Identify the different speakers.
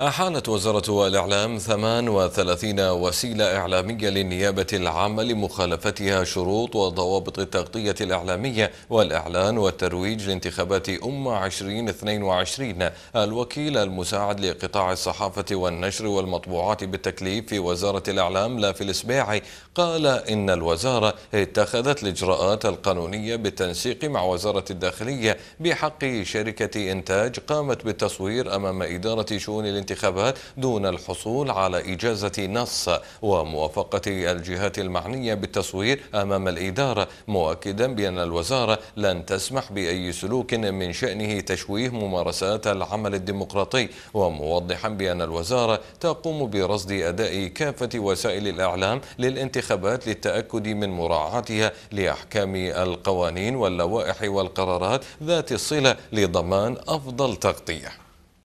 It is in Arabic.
Speaker 1: أحالت وزارة الإعلام 38 وسيلة إعلامية للنيابة العامة لمخالفتها شروط وضوابط التغطية الإعلامية والإعلان والترويج لانتخابات أمة 2022 الوكيل المساعد لقطاع الصحافة والنشر والمطبوعات بالتكليف في وزارة الإعلام لافي الإسباعي قال إن الوزارة اتخذت الإجراءات القانونية بالتنسيق مع وزارة الداخلية بحق شركة إنتاج قامت بالتصوير أمام إدارة شؤون الانتخابات الانتخابات دون الحصول على إجازة نص وموافقة الجهات المعنية بالتصوير أمام الإدارة مؤكدا بأن الوزارة لن تسمح بأي سلوك من شأنه تشويه ممارسات العمل الديمقراطي وموضحا بأن الوزارة تقوم برصد أداء كافة وسائل الإعلام للانتخابات للتأكد من مراعاتها لأحكام القوانين واللوائح والقرارات ذات الصلة لضمان أفضل تغطية